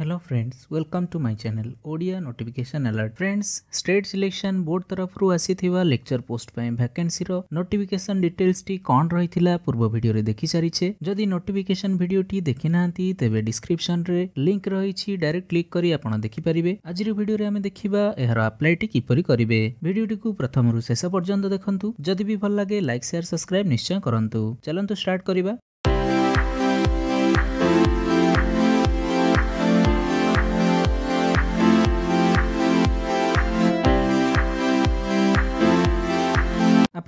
hello friends welcome to my channel Odia notification alert friends state selection board तरफ आसीथिबा lecture post ପାଇଁ ଭ୍ୟାକେନ୍ସିର notification ଡିଟେଲ୍ସଟି କ'ଣ ରହିଥିଲା ପୂର୍ବ ଭିଡ଼ିଓରେ ଦେଖିସାରିଛେ ଯଦି ନୋଟିଫିକେସନ୍ ଭିଡ଼ିଓଟି ଦେଖିନାହାନ୍ତି ତେବେ ଡିସ୍କ୍ରିପ୍ସନ୍ରେ ଲିଙ୍କ୍ ରହିଛି ଡାଇରେକ୍ଟ କ୍ଲିକ୍ କରି ଆପଣ ଦେଖିପାରିବେ ଆଜିର ଭିଡ଼ିଓରେ ଆମେ ଦେଖିବା ଏହାର ଆପ୍ଲାଏଟି କିପରି କରିବେ ଭିଡ଼ିଓଟିକୁ ପ୍ରଥମରୁ ଶେଷ ପର୍ଯ୍ୟନ୍ତ ଦେଖନ୍ତୁ ଯଦି ବି ଭଲ ଲାଗେ ଲାଇକ୍ ସେୟାର ସବସ୍କ୍ରାଇବ୍ ନିଶ୍ଚୟ କରନ୍ତୁ ଚାଲନ୍ତୁ ଷ୍ଟାର୍ଟ କରିବା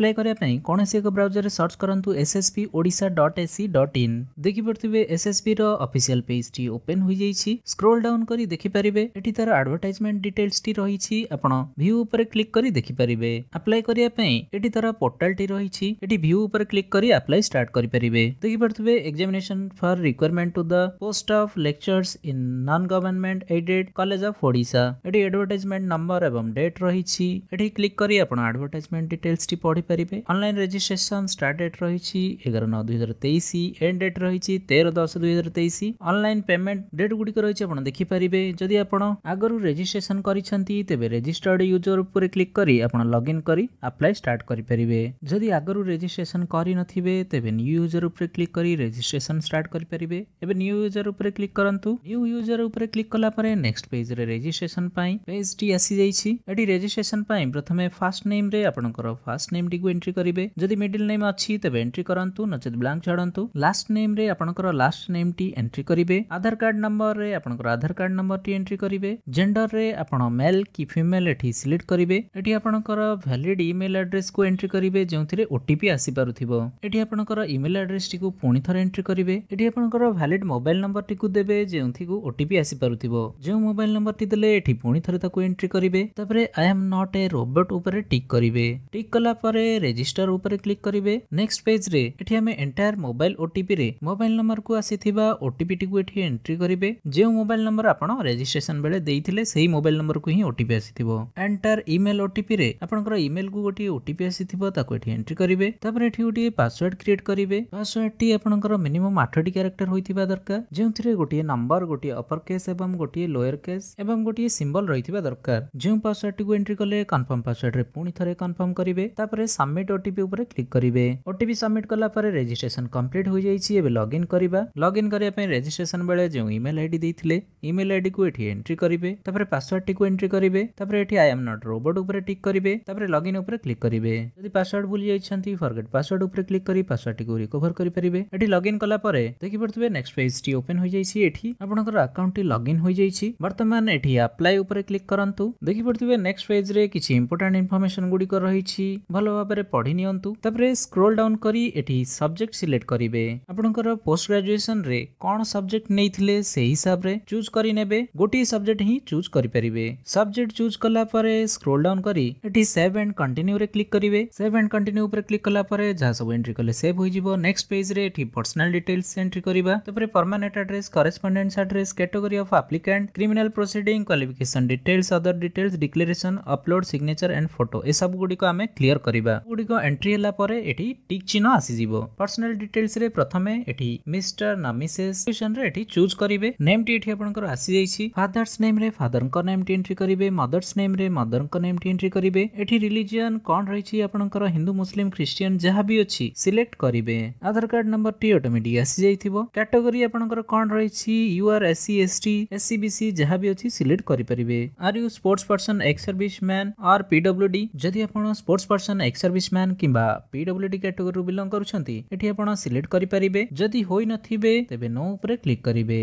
ଆପ୍ଲାଏ କରିବା ପାଇଁ କୌଣସି ଏକ ବ୍ରାଉଜରରେ ସର୍ଚ୍ଚ କରନ୍ତୁ S S P Odisha dot AC dot in ଦେଖିପାରୁଥିବେ ଏସ୍ ଏସ୍ ପିର ଅଫିସିଆଲ୍ ପେଜ୍ଟି ଓପେନ୍ ହୋଇଯାଇଛି ସ୍କ୍ରୋଲ୍ ଡାଉନ୍ କରି ଦେଖିପାରିବେ ଏଠି ତାର ଆଡଭର୍ଟାଇଜମେଣ୍ଟ ଡିଟେଲ୍ସଟି ରହିଛି ଆପଣ ଭ୍ୟୁ ଉପରେ କ୍ଲିକ୍ କରି ଦେଖିପାରିବେ ଆପ୍ଲାଏ କରିବା ପାଇଁ ଏଠି ତାର ପୋର୍ଟାଲଟି ରହିଛି ଏଠି ଭ୍ୟୁ ଉପରେ କ୍ଲିକ୍ କରି ଆପ୍ଲାଏ ଷ୍ଟାର୍ଟ କରିପାରିବେ ଦେଖିପାରୁଥିବେ examination for requirement to the post of lectures in non government aided college of Odisha ଏଠି ଆଡଭର୍ଟାଇଜମେଣ୍ଟ ନମ୍ବର ଏବଂ ଡେଟ୍ ରହିଛି ଏଠି କ୍ଲିକ୍ କରି ଆପଣ ଆଡଭର୍ଟାଇଜମେଣ୍ଟ ଡିଟେଲ୍ସଟି ପଢ଼ିପାରିବେ କରିପାରିବେ ଅନଲାଇନ୍ ରେଜିଷ୍ଟ୍ରେସନ ଷ୍ଟାର୍ଟ ଡେଟ୍ ରହିଛି ଏଗାର ନଅ ଦୁଇ ହଜାର ତେଇଶ ଏଣ୍ଡ ଡେଟ୍ ରହିଛି ତେର ଦଶ ଦୁଇ ହଜାର ତେଇଶ ଅନଲାଇନ୍ ପେମେଣ୍ଟ ଡେଟ୍ ଗୁଡ଼ିକ ରହିଛି ଆପଣ ଦେଖିପାରିବେ ଯଦି ଆପଣ ଆଗରୁ ରେଜିଷ୍ଟ୍ରେସନ କରିଛନ୍ତି ତେବେ ରେଜିଷ୍ଟର୍ଡ ୟୁଜର ଉପରେ କ୍ଲିକ୍ କରି ଆପଣ ଲଗ୍ଇନ୍ କରି ଆପ୍ଲାଏ ଷ୍ଟାର୍ଟ କରିପାରିବେ ଯଦି ଆଗରୁ ରେଜିଷ୍ଟ୍ରେସନ କରିନଥିବେ ତେବେ ନ୍ୟୁ ୟୁଜର ଉପରେ କ୍ଲିକ୍ କରି ରେଜିଷ୍ଟ୍ରେସନ ଷ୍ଟାର୍ଟ କରିପାରିବେ ଏବେ ନ୍ୟୁ ୟୁଜର ଉପରେ କ୍ଲିକ୍ କରନ୍ତୁ ନ୍ୟୁ ୟୁଜର ଉପରେ କ୍ଲିକ୍ କଲା ପରେ ନେକ୍ସଟ ପେଜରେ ରେଜିଷ୍ଟ୍ରେସନ ପାଇଁ ପେଜଟି ଆସିଯାଇଛି ଏଠି ରେଜିଷ୍ଟ୍ରେସନ ପାଇଁ ପ୍ରଥମେ ଫାଷ୍ଟ ନେମ୍ରେ ଆପଣଙ୍କର ଫାଷ୍ଟ ନେମ୍ଟି କୁ ଏଣ୍ଟ୍ରି କରିବେ ଯଦି ମିଡିଲ ନେମ୍ ଅଛି ତେବେ ଏଣ୍ଟ୍ରି କରନ୍ତୁ ନଚେତ୍ ବ୍ଲାଙ୍କ ଛାଡ଼ନ୍ତୁ ଲାଷ୍ଟ ନେମ୍ରେ ଆପଣଙ୍କର ଲାଷ୍ଟ ନେମ୍ଟି ଏଣ୍ଟ୍ରି କରିବେ ଆଧାର କାର୍ଡ ନମ୍ବରରେ ଆପଣଙ୍କର ଆଧାର କାର୍ଡ ନମ୍ବରଟି ଏଣ୍ଟ୍ରି କରିବେ ଜେଣ୍ଡରରେ ଆପଣ ମେଲ୍ କି ଫିମେଲ୍ ଏଠି ସିଲେକ୍ଟ କରିବେ ଏଠି ଆପଣଙ୍କର ଭ୍ୟାଲିଡ୍ ଇମେଲ୍ ଆଡ୍ରେସ୍କୁ ଏଣ୍ଟ୍ରି କରିବେ ଯେଉଁଥିରେ ଓଟିପି ଆସିପାରୁଥିବ ଏଠି ଆପଣଙ୍କର ଇମେଲ୍ ଆଡ୍ରେସ୍ଟିକୁ ପୁଣି ଥରେ ଏଣ୍ଟ୍ରି କରିବେ ଏଠି ଆପଣଙ୍କର ଭ୍ୟାଲିଡ୍ ମୋବାଇଲ ନମ୍ବରଟିକୁ ଦେବେ ଯେଉଁଥିକୁ ଓଟିପି ଆସିପାରୁଥିବ ଯେଉଁ ମୋବାଇଲ ନମ୍ବରଟି ଦେଲେ ଏଠି ପୁଣି ଥରେ ତାକୁ ଏଣ୍ଟ୍ରି କରିବେ ତାପରେ I am not a robot ଉପରେ ଟିକ୍ କରିବେ ଟିକ୍ କଲା ପରେ ରେଜିଷ୍ଟର ଉପରେ କ୍ଲିକ୍ କରିବେ ନେକ୍ସଟ ପେଜରେ ଏଠି ଆମେ ଏଣ୍ଟାୟାର ମୋବାଇଲ ଓଟିପିରେ ମୋବାଇଲ ନମ୍ବରକୁ ଆସିଥିବା ଓଟିପିଟିକୁ ଏଠି ଏଣ୍ଟ୍ରି କରିବେ ଯେଉଁ ମୋବାଇଲ ନମ୍ବର ଆପଣ ରେଜିଷ୍ଟ୍ରେସନ ବେଳେ ଦେଇଥିଲେ ସେହି ମୋବାଇଲ ନମ୍ବରକୁ ହିଁ ଓଟିପି ଆସିଥିବ ଏଣ୍ଟାୟାର ଇମେଲ ଓଟିପିରେ ଆପଣଙ୍କର ଇମେଲକୁ ଗୋଟିଏ ଓଟିପି ଆସିଥିବ ତାକୁ ଏଠି ଏଣ୍ଟ୍ରି କରିବେ ତାପରେ ଏଠି ଗୋଟିଏ ପାସୱାର୍ଡ କ୍ରିଏଟ୍ କରିବେ ପାସୱାର୍ଡଟି ଆପଣଙ୍କର ମିନିମମ୍ ଆଠଟି କ୍ୟାରେକ୍ଟର ହୋଇଥିବା ଦରକାର ଯେଉଁଥିରେ ଗୋଟିଏ ନମ୍ବର ଗୋଟିଏ ଅପର କେସ୍ ଏବଂ ଗୋଟିଏ ଲୋୟର କେସ୍ ଏବଂ ଗୋଟିଏ ସିମ୍ବଲ ରହିଥିବା ଦରକାର ଯେଉଁ ପାସୱାର୍ଡଟିକୁ ଏଣ୍ଟ୍ରି କଲେ କନଫର୍ମ ପାସୱାର୍ଡରେ ପୁଣି ଥରେ କନଫର୍ମ କରିବେ ତାପରେ सबमिट ओटीपी ऊपर क्लिक करेंगे ओटीपी सबमिट कलापर रेजिट्रेसन कम्प्लीट हो जाइए एवं लगइन करवा लगइन करने रेजिट्रेसन बेले जो इमेल आईडी देते इमेल आईडी को एंट्री करेंगे पासवर्ड टी एंट्री करेंगे आई एम नट रोबोट उपर टिक करेंगे लगइन उपर क्लिक करेंगे जब पासवर्ड भूल जाइए फरगेट पासवर्ड उपर क्लिक कर पासवर्ड टी रिकर रिकभर करेंगे ये लगइन कलापर देखिपे नेक्स्ट पेज टी ओपेन हो जाइए आपंकर आकाउंट टी लगइन हो जाइए बर्तमान ये आप्लाय क्लिक करूँ देखिपे नेक्स्ट पेज रे किसी इंपोर्टां इनफर्मेसन गुड़िक रही भल তপরে পঢ়ি নিয়ন্তু তপরে স্ক্রল ডাউন করি এটি সাবজেক্ট সিলেক্ট করিবে আপোনকৰ পোষ্ট গ্ৰাজুয়েশন ৰে কোন সাবজেক্ট নেহি থিলে সেই হিসাব ৰে চুজ কৰি নেবে গুটি সাবজেক্ট হি চুজ কৰি পৰিবে সাবজেক্ট চুজ কৰা পাৰে স্ক্রল ডাউন কৰি এটি সেভ এণ্ড কন্টিনিউ ৰ ক্লিক কৰিবে সেভ এণ্ড কন্টিনিউ ওপৰ ক্লিক কৰা পাৰে যা সব এন্ট্ৰী কৰিলে সেভ হৈজিবো নেক্সট পেজ ৰ এটি পার্সোনাল ডিটেলস এন্ট্ৰী কৰিবা তপরে permanent address correspondence address category of applicant criminal proceeding qualification details other details declaration upload signature and photo এ সব গুডিক আমি ক্লিয়ৰ কৰি କରିବା ଗୁଡ଼ିକ ଏଣ୍ଟ୍ରି ହେଲା ପରେ ଏଠି ଟିକ୍ ଚିହ୍ନ ଆସିଯିବ ପର୍ସନାଲ ଡିଟେଲ୍ସ ରେ ପ୍ରଥମେ ଏଠି ମିଷ୍ଟର ନା ମିସେସ୍ ରେ ଏଠି ଚୁଜ୍ କରିବେ ନେମ୍ ଟି ଏଠି ଆପଣଙ୍କର ଆସିଯାଇଛି ଫାଦର୍ସ ନେମ୍ ରେ ଫାଦରଙ୍କ ନେମ୍ ଟି ଏଣ୍ଟ୍ରି କରିବେ ମଦର୍ସ ନେମ୍ ରେ ମଦରଙ୍କ ନେମ୍ ଟି ଏଣ୍ଟ୍ରି କରିବେ ଏଠି ରିଲିଜିଅନ୍ କ'ଣ ରହିଛି ଆପଣଙ୍କର ହିନ୍ଦୁ ମୁସଲିମ ଖ୍ରୀଷ୍ଟିଆନ ଯାହା ବି ଅଛି ସିଲେକ୍ଟ କରିବେ ଆଧାର କାର୍ଡ ନମ୍ବର ଟି ଅଟୋମେଟିକ୍ ଆସିଯାଇଥିବ କ୍ୟାଟେଗୋରୀ ଆପଣଙ୍କର କ'ଣ ରହିଛି U R SC ST SC BC ଯାହା ବି ଅଛି ସିଲେକ୍ଟ କରିପାରିବେ are you sports person ex service man or PWD ଯଦି ଆପଣ ସ୍ପୋର୍ଟସ୍ ପର୍ସନ୍ ଏକ୍ସ सर्विसमैन कि पीडब्ल्यू डी कैटेगोरी बिलंग करुँच सिलेक्ट करें जदि हो नए तेज नो क्लिक करेंगे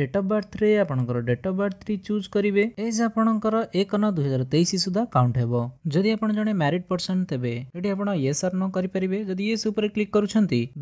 date of birth date of birth choose करेंगे एज आप एक नौ दुहजार तेईस सुधा काउंट हे जदि आप जे मैरिड पर्सन तेरे ये आप ये सर न करेंगे जदि ये क्लिक कर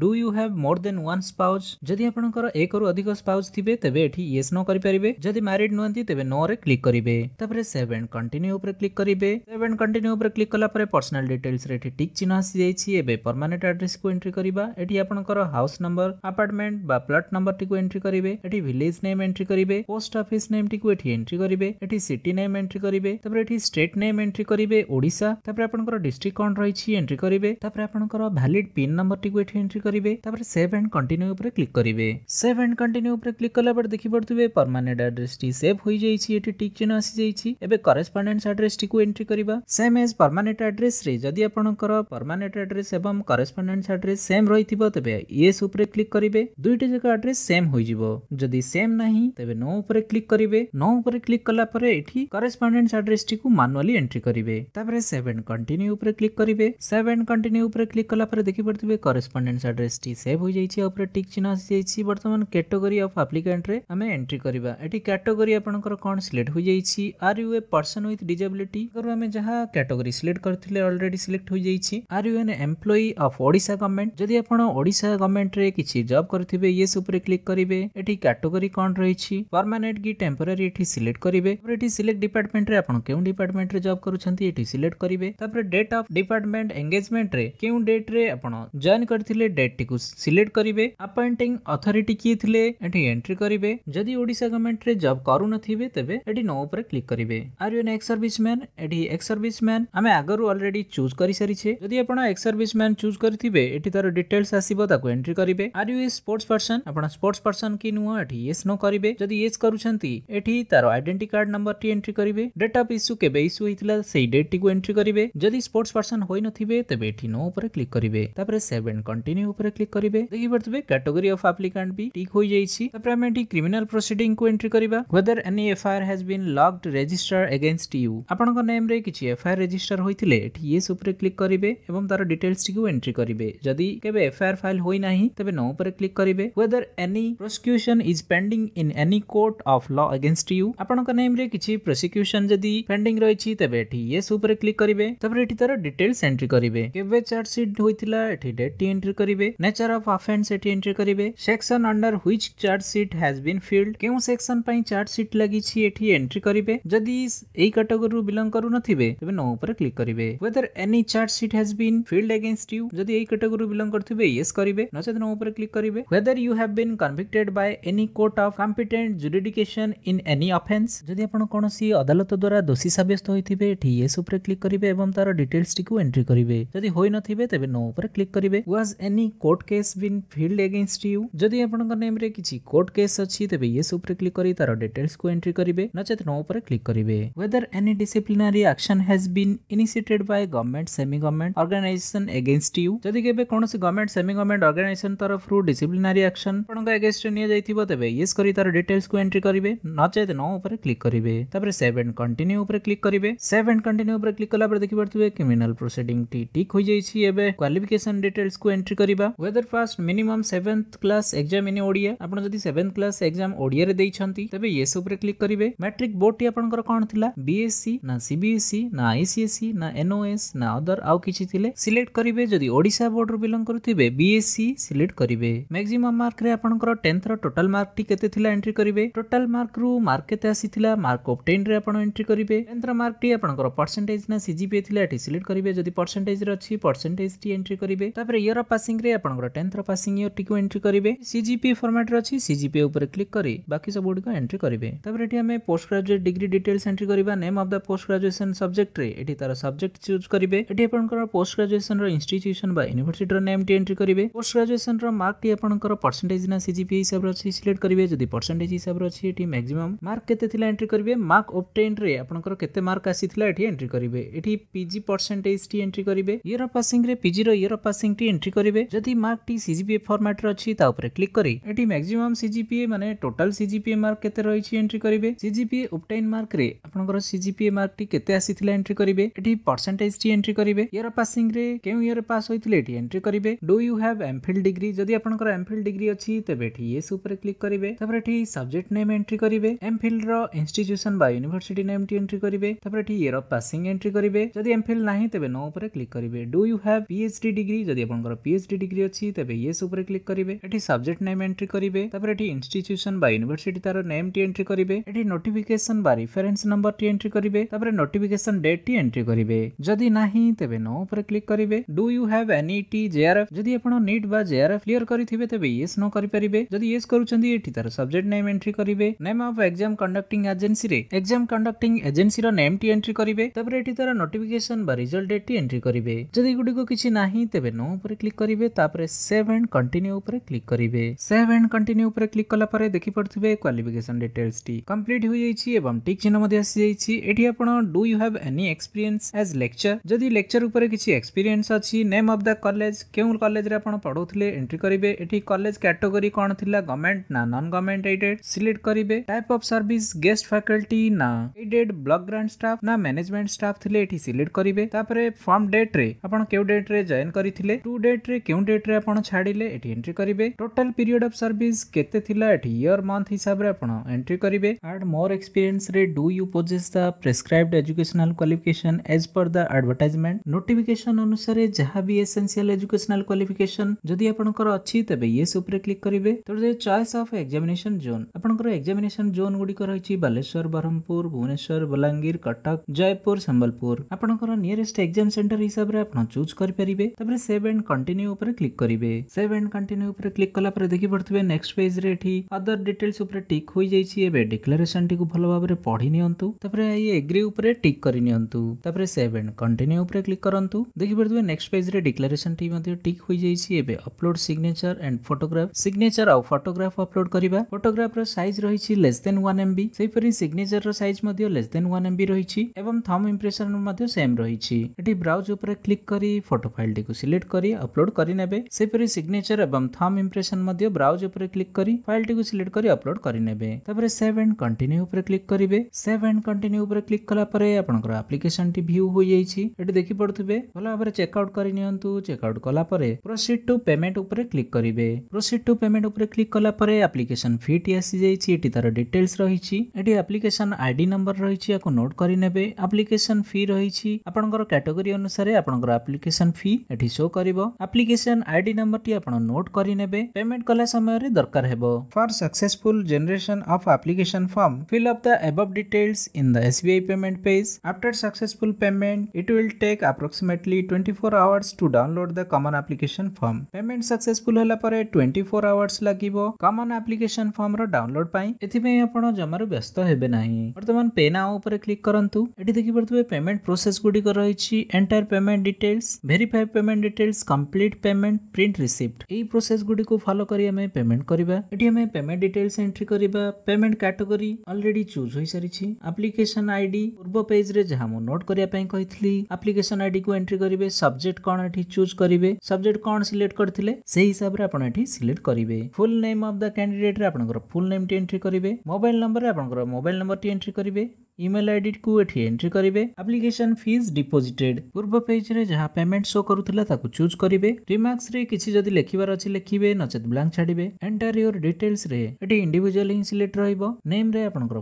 do you have more than one spouse जदि आप एक रु अधिक स्पाउज थे तेज ये न करेंगे जदि मैरिड नुहत तेज नो रे क्लिक करेंगे सेवेन कंटिन्यू क्लिक करेंगे सेवेन कंटिन्यू क्लिक कला पर्सनाल डिटेल्स ଆଡ୍ରେସରେ ଏଠି ଟିକ୍ ଚିହ୍ନ ଆସିଯାଇଛି ଏବେ ପରମାନେଣ୍ଟ ଆଡ୍ରେସକୁ ଏଣ୍ଟ୍ରି କରିବା ଏଠି ଆପଣଙ୍କର ହାଉସ୍ ନମ୍ବର ଆପାର୍ଟମେଣ୍ଟ ବା ପ୍ଲଟ୍ ନମ୍ବରଟିକୁ ଏଣ୍ଟ୍ରି କରିବେ ଏଠି ଭିଲେଜ ନେମ୍ ଏଣ୍ଟ୍ରି କରିବେ ପୋଷ୍ଟ ଅଫିସ୍ ନେମ୍ଟିକୁ ଏଠି ଏଣ୍ଟ୍ରି କରିବେ ଏଠି ସିଟି ନେମ୍ ଏଣ୍ଟ୍ରି କରିବେ ତାପରେ ଏଠି ଷ୍ଟେଟ୍ ନେମ୍ ଏଣ୍ଟ୍ରି କରିବେ ଓଡ଼ିଶା ତାପରେ ଆପଣଙ୍କର ଡିଷ୍ଟ୍ରିକ୍ଟ କ'ଣ ରହିଛି ଏଣ୍ଟ୍ରି କରିବେ ତାପରେ ଆପଣଙ୍କର ଭ୍ୟାଲିଡ୍ ପିନ୍ ନମ୍ବରଟିକୁ ଏଠି ଏଣ୍ଟ୍ରି କରିବେ ତାପରେ ସେଭ୍ ଆଣ୍ଡ କଣ୍ଟିନ୍ୟୁ ଉପରେ କ୍ଲିକ୍ କରିବେ ସେଭ୍ ଆଣ୍ଡ କଣ୍ଟିନ୍ୟୁ ଉପରେ କ୍ଲିକ୍ କଲା ପରେ ଦେଖିପାରୁଥିବେ ପରମାନେଣ୍ଟ ଆଡ୍ରେସଟି ସେଭ୍ ହୋଇଯାଇଛି ଏଠି ଟିକ୍ ଚିହ୍ନ ଆସିଯାଇଛି ଏବେ କରେସ୍ପଣ୍ଡେନ୍ସ ଆଡ୍ରେସଟିକୁ ଏଣ୍ଟ୍ରି କରିବା ସେମ୍ ଏଜ୍ ପରମାନେଣ୍ଟ ଆଡ୍ରେସରେ ଯଦି ଆପଣଙ୍କର ପରମାନେଣ୍ଟ ଆଡ୍ରେସ୍ ଏବଂ କରେସ୍ପଣ୍ଡେନ୍ସ ଆଡ୍ରେସ୍ ସେମ୍ ରହିଥିବ ତେବେ ୟେସ୍ ଉପରେ କ୍ଲିକ୍ କରିବେ ଦୁଇଟି ଯାକ ଆଡ୍ରେସ୍ ସେମ୍ ହୋଇଯିବ ଯଦି ସେମ୍ ନାହିଁ ତେବେ ନୋ ଉପରେ କ୍ଲିକ୍ କରିବେ ନୋ ଉପରେ କ୍ଲିକ୍ କଲା ପରେ ଏଠି କରେସ୍ପଣ୍ଡେନ୍ସ ଆଡ୍ରେସଟିକୁ ମାନୁଆଲି ଏଣ୍ଟ୍ରି କରିବେ ତାପରେ ସେଭ୍ ଆଣ୍ଡ କଣ୍ଟିନ୍ୟୁ ଉପରେ କ୍ଲିକ୍ କରିବେ ସେଭ୍ ଆଣ୍ଡ କଣ୍ଟିନ୍ୟୁ ଉପରେ କ୍ଲିକ୍ କଲା ପରେ ଦେଖିପାରୁଥିବେ କରେସ୍ପଣ୍ଡେନ୍ସ ଆଡ୍ରେସଟି ସେଭ୍ ହୋଇଯାଇଛି ଆଉ ଉପରେ ଟିକ୍ ଚିହ୍ନ ଆସିଯାଇଛି ବର୍ତ୍ତମାନ କ୍ୟାଟେଗୋରୀ ଅଫ୍ ଆପ୍ଲିକାଣ୍ଟରେ ଆମେ ଏଣ୍ଟ୍ରି କରିବା ଏଠି କ୍ୟାଟେଗୋରୀ ଆପଣଙ୍କର କ'ଣ ସିଲେକ୍ଟ ହୋଇଯାଇଛି are you a person with disability ଆଗରୁ ଆମେ ଯାହା କ୍ୟାଟେଗୋରୀ ସିଲେକ୍ଟ କରିଥିଲେ ଅଲରେଡି ସିଲେକ୍ଟ হয়ে যাইছি are you an employee of Odisha government যদি আপন ওড়িশা गवर्नमेंट রে কিচি জব করতিবে এস উপরে ক্লিক করিবে এটি ক্যাটাগরি কোন রইছি পার্মানেন্ট কি টেম্পোরারি এটি সিলেক্ট করিবে তারপর এটি সিলেক্ট ডিপার্টমেন্ট রে আপন কেও ডিপার্টমেন্ট রে জব করুছান্তি এটি সিলেক্ট করিবে তারপর ডেট অফ ডিপার্টমেন্ট এনগেজমেন্ট রে কেও ডেট রে আপন জয়েন করতিলে ডেট টি কো সিলেক্ট করিবে অ্যাপয়েন্টিং অথরিটি কি থিলে এটি এন্ট্রি করিবে যদি ওড়িশা गवर्नमेंट रे জব করু না থিবে তেবে এডি নাও উপরে ক্লিক করিবে আর ইউ নেক্সট সার্ভিসম্যান এডি এক্স সার্ভিসম্যান আমি আগর অলরেডি চুজ କରିସାରିଛେ ଯଦି ଆପଣ ଏକ୍ସ ସର୍ଭିସ ମ୍ୟାନ୍ ଚୁଜ୍ କରିଥିବେ ଏଠି ତାର ଡିଟେଲ୍ସ ଆସିବ ତାକୁ ଏଣ୍ଟ୍ରି କରିବେ are you a sports person ଆପଣ ସ୍ପୋର୍ଟସ୍ ପର୍ସନ୍ କି ନୁହଁ ଏଠି ୟେସ୍ ନ କରିବେ ଯଦି ୟେସ୍ କରୁଛନ୍ତି ଏଠି ତାର ଆଇଡେଣ୍ଟି କାର୍ଡ ନମ୍ବରଟି ଏଣ୍ଟ୍ରି କରିବେ ଡେଟ୍ ଅଫ୍ ଇସ୍ୟୁ କେବେ ଇସ୍ୟୁ ହେଇଥିଲା ସେଇ ଡେଟ୍ଟିକୁ ଏଣ୍ଟ୍ରି କରିବେ ଯଦି ସ୍ପୋର୍ଟସ୍ ପର୍ସନ୍ ହୋଇନଥିବେ ତେବେ ଏଠି ନୋ ଉପରେ କ୍ଲିକ୍ କରିବେ ତାପରେ ସେଭ୍ ଆଣ୍ଡ କଣ୍ଟିନ୍ୟୁ ଉପରେ କ୍ଲିକ୍ କରିବେ ଦେଖିପାରୁଥିବେ କ୍ୟାଟେଗୋରୀ ଅଫ୍ ଆପ୍ଲିକାଣ୍ଟ ବି ଟିକ୍ ହୋଇଯାଇଛି ତାପରେ ଆମେ ଏଠି କ୍ରିମିନାଲ ପ୍ରୋସିଡିଂ କୁ ଏଣ୍ଟ୍ରି କରିବା whether any FIR has been lodged register against you ଆପଣଙ୍କ ନେମ୍ରେ କିଛି ଏଫଆଇଆର ରେଜିଷ୍ଟର ହୋଇଥିଲେ ଏଠି ୟେସ୍ ଉପରେ ক্লিক করবে এবং তার ডিটেলস টিকে এন্ট্রি করবে যদি কেবে এফআইআর ফাইল হই না তবে নো উপরে ক্লিক করবে whether any prosecution is pending in any court of law against you আপনার নেমরে কিছু প্রসিকিউশন যদি পেন্ডিং রয়েছে তবে এটি ইয়েস উপরে ক্লিক করবে তারপরে এটি তার ডিটেলস এন্ট্রি করবে কেবে চার্জসিট হয়েছিল এটি ডেটটি এন্ট্রি করবে নেচার অফ অফেন্স এটি এন্ট্রি করবে section under which chargesheet has been filed কেউ সেকশন পাই চার্জসিট লাগিছি এটি এন্ট্রি করবে যদি এই ক্যাটেগরি বিলং করুনথিবে তবে নো উপরে ক্লিক করবে whether any charge sheet has been filed against you जदि एई कैटेगरी बिलोंग करथिबे यस करिवे नचेत नो ऊपर क्लिक करिवे whether you have been convicted by any court of competent jurisdiction in any offense जदि आपण कोनोसी अदालत द्वारा दोषी साब्यस्त होइथिबे एठी यस ऊपर क्लिक करिवे एवं तार डिटेल्स टिकु एंट्री करिवे जदि होई नथिबे तेबे नो ऊपर क्लिक करिवे was any court case been filed against you जदि आपण को नेम रे किछि कोर्ट केस अछि तेबे यस ऊपर क्लिक करि तार डिटेल्स को एंट्री करिवे नचेत नो ऊपर क्लिक करिवे whether any disciplinary action has been initiated by government semi government organisation against you जदि केबे कोनोसी गवर्नमेंट सेमी गवर्नमेंट ऑर्गेनाइजेशन तरफ रु डिसिप्लिनरी एक्शन अपनक अगेंस्ट निया जाइथिबो तबे यस करि तार डिटेल्स को एंट्री करिवे नचेत नो ऊपर क्लिक करिवे तबरे सेव एंड कंटिन्यू ऊपर क्लिक करिवे सेव एंड कंटिन्यू ऊपर क्लिक कला पर देखि परथुवे क्रिमिनल प्रोसीडिंग टी टिक होइ जाइछि एबे क्वालिफिकेशन डिटेल्स को एंट्री करिबा whether first minimum 7th class exam in Odia आपन जदि 7th क्लास एग्जाम ओडिया रे देइछंती तबे यस ऊपर क्लिक करिवे मैट्रिक बोर्ड टी आपनकर कोन थिला बीएससी ना सीबीएसई ना आईसीएसई ना एनओएस ना अदर आउ किसी थिले सिलेक्ट करिवे जदि बोर्ड रु बिलोंग करुथिबे बीएससी सिलेक्ट करिवे मैक्सिमम मार्क रे आपनकर 10th मार्क टी केते थिला एंट्री करिवे टोटल मार्क रु मार्क केते मार्क ऑब्टेन रे आपण एंट्री करिवे मार्क टी आपनकर परसेंटेज ना सीजीपीए थिला सिलेक्ट करिवे जदि परसेंटेज रे परसेंटेज टी एंट्री करिवे तापर ईयर ऑफ पासिंग रे आपनकर 10th रो टी एंट्री करिवे सीजीपीए फॉर्मेट रे सीजीपीए क्लिक करी बाकी सब गुडी एंट्री करिवे तापर एठी post graduate degree details entry करिवा name of the post graduation subject रे एठी सब्जेक्ट चूज करिवे আপনকৰ পোষ্ট গ্ৰাজুৱেচনৰ ইনষ্টিটিউচন বা ইউনিভাৰ্সিটিৰ নাম টি এন্ট্ৰী কৰিবে পোষ্ট গ্ৰাজুৱেচনৰ মার্ক টি আপোনকৰ পৰচেণ্টেজ না সিজিপিএ হিচাপৰ চি সিলেক্ট কৰিবে যদি পৰচেণ্টেজ হিচাপৰ আছে এটি মাক্সিমাম মার্ক কতে থিলা এন্ট্ৰী কৰিবে মার্ক অবটেইনড ৰে আপোনকৰ কতে মার্ক আছে থিলা এটি এন্ট্ৰী কৰিবে এটি পিজি পৰচেণ্টেজ টি এন্ট্ৰী কৰিবে ইয়াৰৰ পাসিং ৰে পিজি ৰ ইয়াৰৰ পাসিং টি এন্ট্ৰী কৰিবে যদি মার্ক টি সিজিপিএ ফৰমট ৰ আছে তাৰ ওপৰত ক্লিক কৰি এটি মাক্সিমাম সিজিপিএ মানে টটেল সিজিপিএ মার্ক কতে ৰৈচি এন্ট্ৰী কৰিবে সিজিপিএ অবটেইন মার্ক ৰে আপোনকৰ সিজিপিএ মার্ক টি কতে আছে থিলা এন্ট্ৰী কৰিবে এটি পৰচেণ্টেজ টি କରିବେ ୟାର ପାସିଂ ରେ କେଉଁ ଇୟର ପାସ୍ ହୋଇଥିଲେ ଏଠି ଏଣ୍ଟ୍ରି କରିବେ do you have MPhil degree ଯଦି ଆପଣଙ୍କର ଏମ୍ଫିଲ୍ ଡିଗ୍ରୀ ଅଛି ତେବେ ଏଠି ୟେସ୍ ଉପରେ କ୍ଲିକ୍ କରିବେ ତାପରେ ଏଠି ସବଜେକ୍ଟ ନେମ୍ ଏଣ୍ଟ୍ରି କରିବେ ଏମ୍ଫିଲ୍ ର ଇନଷ୍ଟିଚ୍ୟୁସନ ବା ୟୁନିଭର୍ସିଟି ନେମ୍ ଟି ଏଣ୍ଟ୍ରି କରିବେ ତାପରେ ଏଠି ଇୟର ଅଫ୍ ପାସିଂ ଏଣ୍ଟ୍ରି କରିବେ ଯଦି ଏମ୍ଫିଲ୍ ନାହିଁ ତେବେ ନୋ ଉପରେ କ୍ଲିକ୍ କରିବେ do you have PhD degree ଯଦି ଆପଣଙ୍କର ପିଏଚ୍ଡି ଡିଗ୍ରୀ ଅଛି ତେବେ ୟେସ୍ ଉପରେ କ୍ଲିକ୍ କରିବେ ଏଠି ସବଜେକ୍ଟ ନେମ୍ ଏଣ୍ଟ୍ରି କରିବେ ତାପରେ ଏଠି ଇନଷ୍ଟିଚ୍ୟୁସନ ବା ୟୁନିଭର୍ସିଟି ତାର ନେମ୍ ଟି ଏଣ୍ଟ୍ରି କରିବେ ଏଠି ନୋଟିଫିକେସନ ବା ରେଫରେନ୍ସ ନମ୍ବର ଟି ଏଣ୍ଟ୍ରି କରିବେ ତାପରେ ନୋଟିଫିକେସନ ଡେଟ୍ ଟି ଏଣ୍ଟ୍ରି କରିବେ ଯଦି ନାହିଁ ତେବେ ନୋ ଉପରେ କ୍ଲିକ୍ କରିବେ do you have NET JRF ଯଦି ଆପଣ ନିଟ୍ ବା ଜେଆରଏଫ୍ କ୍ଲିୟର କରିଥିବେ ତେବେ ୟେସ୍ ନୋ କରିପାରିବେ ଯଦି ୟେସ୍ କରୁଛନ୍ତି ଏଠି ତାର ସବଜେକ୍ଟ ନେମ୍ ଏଣ୍ଟ୍ରି କରିବେ ନେମ୍ ଅଫ୍ ଏକ୍ଜାମ୍ କଣ୍ଡକ୍ଟିଂ ଏଜେନ୍ସିରେ ଏକ୍ଜାମ୍ କଣ୍ଡକ୍ଟିଂ ଏଜେନ୍ସିର ନେମ୍ ଟି ଏଣ୍ଟ୍ରି କରିବେ ତାପରେ ଏଠି ତାର ନୋଟିଫିକେସନ୍ ବା ରିଜଲ୍ଟ ଡେଟ୍ ଟି ଏଣ୍ଟ୍ରି କରିବେ ଯଦି ଏଗୁଡ଼ିକ କିଛି ନାହିଁ ତେବେ ନୋ ଉପରେ କ୍ଲିକ୍ କରିବେ ତାପରେ ସେଭ୍ ଆଣ୍ଡ କଣ୍ଟିନ୍ୟୁ ଉପରେ କ୍ଲିକ୍ କରିବେ ସେଭ୍ ଆଣ୍ଡ କଣ୍ଟିନ୍ୟୁ ଉପରେ କ୍ଲିକ୍ କଲା ପରେ ଦେଖିପାରୁଥିବେ କ୍ୱାଲିଫିକେସନ୍ ଡିଟେଲ୍ସ ଟି କମ୍ପ୍ଲିଟ୍ ହୋଇଯାଇଛି ଏବଂ ଟିକ୍ ଚିହ୍ନ ମଧ୍ୟ ଆସିଯାଇଛି ଏଠି ଆପଣ do you have any experience as lecturer ଯଦି ଲେକ୍ଚର ଉପରେ କିଛି ଏକ୍ସପିରିଏନ୍ସ ଅଛି ନେମ୍ ଅଫ୍ ଦ କଲେଜ କେଉଁ କଲେଜରେ ଆପଣ ପଢ଼ୁଥିଲେ ଏଣ୍ଟ୍ରି କରିବେ ଏଠି କଲେଜ କ୍ୟାଟେଗୋରୀ କ'ଣ ଥିଲା ଗଭର୍ଣ୍ଣମେଣ୍ଟ ନା ନନ୍ ଗଭର୍ଣ୍ଣମେଣ୍ଟ ଏଇଡେଡ୍ ସିଲେକ୍ଟ କରିବେ type of service guest faculty ନା ଏଇଡେଡ୍ ବ୍ଲକ୍ ଗ୍ରାଣ୍ଡ ଷ୍ଟାଫ୍ ନା ମ୍ୟାନେଜମେଣ୍ଟ ଷ୍ଟାଫ୍ ଥିଲେ ଏଠି ସିଲେକ୍ଟ କରିବେ ତାପରେ ଫର୍ମ ଡେଟ୍ରେ ଆପଣ କେଉଁ ଡେଟ୍ରେ ଜଏନ୍ କରିଥିଲେ ଟୁ ଡେଟ୍ରେ କେଉଁ ଡେଟ୍ରେ ଆପଣ ଛାଡ଼ିଲେ ଏଠି ଏଣ୍ଟ୍ରି କରିବେ ଟୋଟାଲ ପିରିୟଡ୍ ଅଫ୍ ସର୍ଭିସ କେତେ ଥିଲା ଏଠି ଇୟର ମନ୍ଥ ହିସାବରେ ଆପଣ ଏଣ୍ଟ୍ରି କରିବେ ଆଣ୍ଡ ମୋର ଏକ୍ସପିରିଏନ୍ସରେ do you possess the prescribed educational qualification as per the advertisement recruitment notification ଅନୁସାରେ ଯାହା ବି ଏସେନ୍ସିଆଲ ଏଜୁକେସନାଲ କ୍ୱାଲିଫିକେସନ ଯଦି ଆପଣଙ୍କର ଅଛି ତେବେ ୟେସ୍ ଉପରେ କ୍ଲିକ୍ କରିବେ ତେବେ ଚଏସ୍ ଅଫ୍ ଏକ୍ଜାମିନେସନ ଜୋନ୍ ଆପଣଙ୍କର ଏକ୍ଜାମିନେସନ ଜୋନ୍ ଗୁଡ଼ିକ ରହିଛି ବାଲେଶ୍ୱର ବ୍ରହ୍ମପୁର ଭୁବନେଶ୍ୱର ବଲାଙ୍ଗୀର କଟକ ଜୟପୁର ସମ୍ବଲପୁର ଆପଣଙ୍କର ନିୟରେଷ୍ଟ ଏକ୍ଜାମ ସେଣ୍ଟର ହିସାବରେ ଆପଣ ଚୁଜ୍ କରିପାରିବେ ତାପରେ ସେଭ୍ ଆଣ୍ଡ କଣ୍ଟିନ୍ୟୁ ଉପରେ କ୍ଲିକ୍ କରିବେ ସେଭ୍ ଆଣ୍ଡ କଣ୍ଟିନ୍ୟୁ ଉପରେ କ୍ଲିକ୍ କଲା ପରେ ଦେଖିପାରୁଥିବେ ନେକ୍ସଟ ପେଜରେ ଏଠି ଅଦର ଡିଟେଲ୍ସ ଉପରେ ଟିକ୍ ହୋଇଯାଇଛି ଏବେ ଡିକ୍ଲାରେସନଟିକୁ ଭଲ ଭାବରେ ପଢ଼ି ନିଅନ୍ତୁ ତାପରେ ଏଇ ଏଗ୍ରି ଉପରେ ଟିକ୍ କରି ନିଅନ୍ତୁ ତାପରେ ସେଭ୍ ଆଣ୍ଡ କଣ୍ଟିନ୍ୟୁ ଉପରେ କ୍ଲିକ୍ କରନ୍ତୁ ଦେଖିପାରୁଥିବେ ନେକ୍ସଟ ପେଜରେ ଡିକ୍ଲାରେସନଟି ମଧ୍ୟ ଠିକ୍ ହୋଇଯାଇଛି ଏବେ upload signature and photograph signature ଆଉ ଫଟୋଗ୍ରାଫ ଅପଲୋଡ କରିବା ଫଟୋଗ୍ରାଫର ସାଇଜ ରହିଛି ଲେସ୍ ଦେନ୍ ୱାନ୍ ଏମ୍ବି ସେହିପରି ସିଗ୍ନେଚରର ସାଇଜ ମଧ୍ୟ ଲେସ୍ ଦେନ୍ ୱାନ୍ ଏମ୍ବି ରହିଛି ଏବଂ ଥମ୍ ଇମ୍ପ୍ରେସନ ମଧ୍ୟ ସେମ୍ ରହିଛି ଏଠି ବ୍ରାଉଜ ଉପରେ କ୍ଲିକ୍ କରି ଫଟୋ ଫାଇଲଟିକୁ ସିଲେକ୍ଟ କରି ଅପଲୋଡ କରିନେବେ ସେହିପରି ସିଗ୍ନେଚର ଏବଂ ଥମ୍ ଇମ୍ପ୍ରେସନ ମଧ୍ୟ ବ୍ରାଉଜ ଉପରେ କ୍ଲିକ୍ କରି ଫାଇଲଟିକୁ ସିଲେକ୍ଟ କରି ଅପଲୋଡ କରିନେବେ ତାପରେ ସେଭ୍ ଆଣ୍ଡ କଣ୍ଟିନ୍ୟୁ ଉପରେ କ୍ଲିକ୍ କରିବେ ସେଭ୍ ଆଣ୍ଡ କଣ୍ଟିନ୍ୟୁ ଉପରେ କ୍ଲିକ୍ କଲା ପରେ ଆପଣଙ୍କର ଆପ୍ଲିକେସନଟି ଭ୍ୟୁ ହୋଇଯାଇଛି ଏଠି ଦେଖିପାରୁଥିବେ ଭଲ ଭାବରେ ଚେକଆଉଟ୍ କରିନିଅନ୍ତୁ ଚେକଆଉଟ୍ କଲାପରେ ପ୍ରୋସିଡ୍ ଟୁ ପେମେଣ୍ଟ ଉପରେ କ୍ଲିକ୍ କରିବେ ପ୍ରୋସିଡ୍ ଟୁ ପେମେଣ୍ଟ ଉପରେ କ୍ଲିକ୍ କଲାପରେ ଆପ୍ଲିକେସନ୍ ଫିଟି ଆସିଯାଇଛି ଏଠି ତାର ଡିଟେଲ୍ସ ରହିଛି ଏଠି ଆପ୍ଲିକେସନ୍ ଆଇଡି ନମ୍ବର ରହିଛି ୟାକୁ ନୋଟ୍ କରିନେବେ ଆପ୍ଲିକେସନ୍ ଫି ରହିଛି ଆପଣଙ୍କର କ୍ୟାଟେଗୋରୀ ଅନୁସାରେ ଆପଣଙ୍କର ଆପ୍ଲିକେସନ୍ ଫି ଏଠି ଶୋ କରିବ ଆପ୍ଲିକେସନ୍ ଆଇଡି ନମ୍ବରଟି ଆପଣ ନୋଟ୍ କରିନେବେ ପେମେଣ୍ଟ କଲା ସମୟରେ ଦରକାର ହେବ for successful generation of application form fill up the above details in the SBI payment page after successful payment it will take take approximately 24 hours to download the common application form payment successful ହେଲା ପରେ 24 hours ଲାଗିବ common application form ର download ପାଇଁ ଏଥିପାଇଁ ଆପଣ ଜମାରୁ ବ୍ୟସ୍ତ ହେବେ ନାହିଁ ବର୍ତ୍ତମାନ pay now ଉପରେ କ୍ଲିକ୍ କରନ୍ତୁ ଏଠି ଦେଖିପାରୁଥିବେ payment process ଗୁଡ଼ିକ ରହିଛି enter payment details verify payment details complete payment print receipt ଏହି process ଗୁଡ଼ିକୁ follow କରି ଆମେ payment କରିବା ଏଠି ଆମେ payment details entry କରିବା payment category already choose ହୋଇସାରିଛି application id ପୂର୍ବ page ରେ ଯାହା ମୁଁ note କରିବା ପାଇଁ କହିଥିଲି application application ID को एंट्री करेंगे सब्जेक्ट कोन एठी चूज करिवे सब्जेक्ट कोन सिलेक्ट करथिले सेही हिसाब रे आपण सिलेक्ट करिवे full name of the candidate रे फुल नेम टी एंट्री करिवे मोबाइल नंबर रे मोबाइल नंबर टी एंट्री करिवे इमेल आई डी कुछ एंट्री करेंगे आप्लिकेसन फिज डिपोजिटेड पूर्व पेज में जहाँ पेमेंट शो करूला चूज करेंगे रिमार्क्स किसी लिखार अच्छे लिखे नचे ब्लां छाड़े एंटर योर डिटेल्स इंडिजुआल हिं सिलेक्ट रही नेम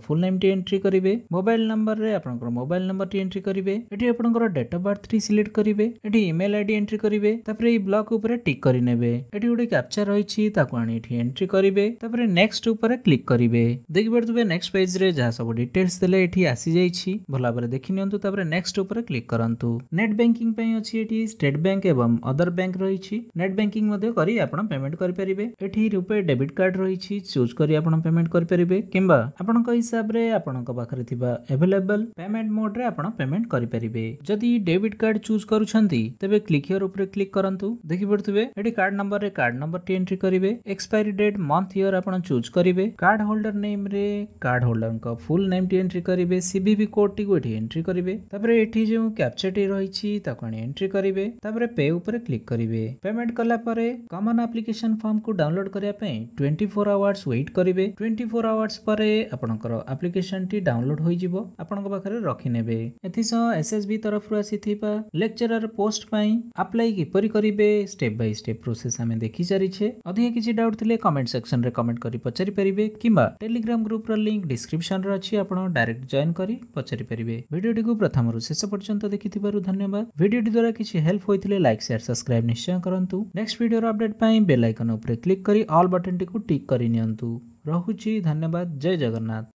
फुल नेम टी एंट्री करेंगे मोबाइल नंबर में मोबाइल नंबर टी एंट्री करेंगे आप डेट अफ बर्थ टी सिलेक्ट करेंगे इमेल आई डी एंट्री करेंगे ब्लक टिक् करे गोटे कैप्चा रही आठ एंट्री करेंगे नेक्स्ट उपर क्लिक करेंगे देखिए नेक्स्ट पेज में जहाँ सब डिटेल्स देखिए ଏଠି ଆସିଯାଇଛି ଭଲ ଭାବରେ ଦେଖିନିଅନ୍ତୁ ତାପରେ ନେକ୍ସଟ ଉପରେ କ୍ଲିକ୍ କରନ୍ତୁ ନେଟ୍ ବ୍ୟାଙ୍କିଂ ପାଇଁ ଅଛି ଏଠି ଷ୍ଟେଟ୍ ବ୍ୟାଙ୍କ ଏବଂ ଅଦର ବ୍ୟାଙ୍କ ରହିଛି ନେଟ୍ ବ୍ୟାଙ୍କିଂ ମଧ୍ୟ କରି ଆପଣ ପେମେଣ୍ଟ କରିପାରିବେ ଏଠି ରୂପେ ଡେବିଟ୍ କାର୍ଡ ରହିଛି ଚୁଜ୍ କରି ଆପଣ ପେମେଣ୍ଟ କରିପାରିବେ କିମ୍ବା ଆପଣଙ୍କ ହିସାବରେ ଆପଣଙ୍କ ପାଖରେ ଥିବା ଆଭେଲେବଲ୍ ପେମେଣ୍ଟ ମୋଡରେ ଆପଣ ପେମେଣ୍ଟ କରିପାରିବେ ଯଦି ଡେବିଟ୍ କାର୍ଡ ଚୁଜ୍ କରୁଛନ୍ତି ତେବେ କ୍ଲିକ୍ ହିଅର ଉପରେ କ୍ଲିକ୍ କରନ୍ତୁ ଦେଖିପାରୁଥିବେ ଏଠି କାର୍ଡ ନମ୍ବରରେ କାର୍ଡ ନମ୍ବରଟି ଏଣ୍ଟ୍ରି କରିବେ ଏକ୍ସପାୟରୀ ଡେଟ୍ ମନ୍ଥ ଇୟର ଆପଣ ଚୁଜ୍ କରିବେ କାର୍ଡ ହୋଲ୍ଡର ନେମ୍ରେ କାର୍ଡ ହୋଲ୍ଡରଙ୍କ ଫୁଲ୍ ନେମ୍ଟି ଏଣ୍ଟ୍ରି କରିବେ ଯିବେ ସିଭିଭି କୋଡ଼ଟିକୁ ଏଠି ଏଣ୍ଟ୍ରି କରିବେ ତାପରେ ଏଠି ଯେଉଁ କ୍ୟାପଚରଟି ରହିଛି ତାକୁ ଆଣି ଏଣ୍ଟ୍ରି କରିବେ ତାପରେ ପେ ଉପରେ କ୍ଲିକ୍ କରିବେ ପେମେଣ୍ଟ କଲା ପରେ କମନ୍ ଆପ୍ଲିକେସନ ଫର୍ମକୁ ଡାଉନଲୋଡ୍ କରିବା ପାଇଁ ଟ୍ୱେଣ୍ଟି ଫୋର୍ ଆୱାର୍ସ ୱେଟ୍ କରିବେ ଟ୍ୱେଣ୍ଟି ଫୋର୍ ଆୱାର୍ସ ପରେ ଆପଣଙ୍କର ଆପ୍ଲିକେସନଟି ଡାଉନଲୋଡ୍ ହୋଇଯିବ ଆପଣଙ୍କ ପାଖରେ ରଖିନେବେ ଏଥିସହ ଏସ୍ଏସ୍ବି ତରଫରୁ ଆସିଥିବା ଲେକ୍ଚରର ପୋଷ୍ଟ ପାଇଁ ଆପ୍ଲାଇ କିପରି କରିବେ ଷ୍ଟେପ୍ ବାଇ ଷ୍ଟେପ୍ ପ୍ରୋସେସ୍ ଆମେ ଦେଖି ସାରିଛେ ଅଧିକ କିଛି ଡାଉଟ୍ ଥିଲେ କମେଣ୍ଟ ସେକ୍ସନରେ କମେଣ୍ଟ କରି ପଚାରି ପାରିବେ କିମ୍ବା ଟେଲିଗ୍ରାମ ଗ୍ରୁପର ଲିଙ୍କ ଡିସ୍କ୍ରିପସନରେ ଅଛି ଆପଣ ଡାଇରେକ୍ଟ ଜଏନ୍ ଜଏନ୍ କରି ପଚାରି ପାରିବେ ଭିଡ଼ିଓଟିକୁ ପ୍ରଥମରୁ ଶେଷ ପର୍ଯ୍ୟନ୍ତ ଦେଖିଥିବାରୁ ଧନ୍ୟବାଦ ଭିଡ଼ିଓଟି ଦ୍ୱାରା କିଛି ହେଲ୍ପ ହୋଇଥିଲେ ଲାଇକ୍ ସେୟାର ସବସ୍କ୍ରାଇବ୍ ନିଶ୍ଚୟ କରନ୍ତୁ ନେକ୍ସଟ ଭିଡ଼ିଓର ଅପଡେଟ୍ ପାଇଁ ବେଲ୍ ଆଇକନ୍ ଉପରେ କ୍ଲିକ୍ କରି ଅଲ୍ ବଟନ୍ଟିକୁ ଟିକ୍ କରିନିଅନ୍ତୁ ରହୁଛି ଧନ୍ୟବାଦ ଜୟ ଜଗନ୍ନାଥ